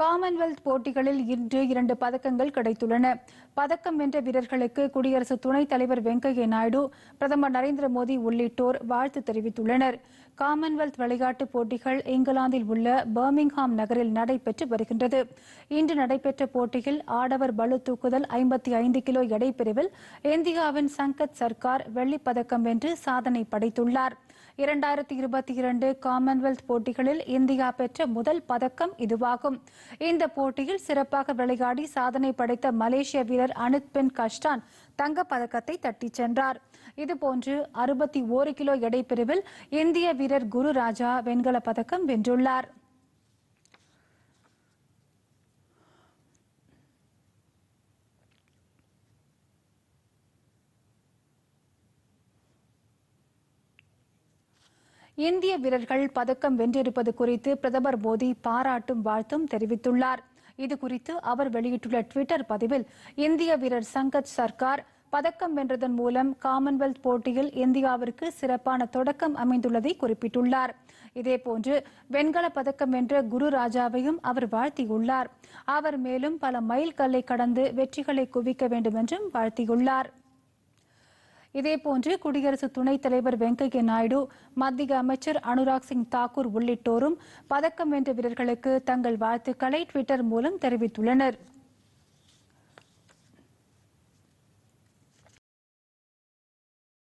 Commonwealth போட்டிகளில் இன்று இரண்டு பதக்கங்கள் கிடைத்துள்ளன பதக்கம் வென்ற வீரர்களுக்கு குடியரசு துணைத் தலைவர் வெங்கையா நாயுடு பிரதமர் நரேந்திர மோடி உள்ளிட்டோர் வாழ்த்து தெரிவித்துள்ளனர் காமன்வெல்த் விளையாட்டுப் போட்டிகள் இங்கிலாந்தில் உள்ள பர்மிங்ஹாம் நகரில் நடைபெற்று வருகின்றது இன்று நடைபெற்ற போட்டியில் ஆடவர் பளு தூக்குதல் ஐம்பத்தி ஐந்து கிலோ எடை பிரிவில் இந்தியாவின் சங்கத் சர்க்கார் வெள்ளிப்பதக்கம் வென்று சாதனை படைத்துள்ளார் இரண்டாயிரத்தி இருபத்தி இரண்டு காமன்வெல்த் போட்டிகளில் இந்தியா பெற்ற முதல் பதக்கம் இதுவாகும் இந்த போட்டியில் சிறப்பாக விளையாடி சாதனை படைத்த மலேசிய வீரர் அனுத் பென் கஷ்டான் தங்கப்பதக்கத்தை தட்டிச் சென்றார் இதுபோன்று அறுபத்தி ஒரு கிலோ எடை பிரிவில் இந்திய வீரர் குரு ராஜா வெண்கல பதக்கம் வென்றுள்ளார் இந்திய வீரர்கள் பதக்கம் வென்றிருப்பது குறித்து பிரதமர் மோடி பாராட்டும் வாழ்த்தும் தெரிவித்துள்ளார் இது குறித்து அவர் வெளியிட்டுள்ள ட்விட்டர் பதிவில் இந்திய வீரர் சங்கத் சர்க்கார் பதக்கம் வென்றதன் மூலம் காமன்வெல்த் போட்டியில் இந்தியாவிற்கு சிறப்பான தொடக்கம் அமைந்துள்ளதை குறிப்பிட்டுள்ளார் இதேபோன்று வெண்கல பதக்கம் வென்ற குரு ராஜாவையும் அவர் வாழ்த்தியுள்ளார் அவர் மேலும் பல மைல் கல்லை கடந்து வெற்றிகளை குவிக்க வேண்டும் என்றும் வாழ்த்தியுள்ளார் இதே போன்று குடியரசு துணைத் தலைவர் வெங்கைய நாயுடு மத்திய அமைச்சர் அனுராக் சிங் தாக்கூர் உள்ளிட்டோரும் பதக்கம் வென்ற வீரர்களுக்கு தங்கள் வாழ்த்துக்களை ட்விட்டர் மூலம் தெரிவித்துள்ளனா்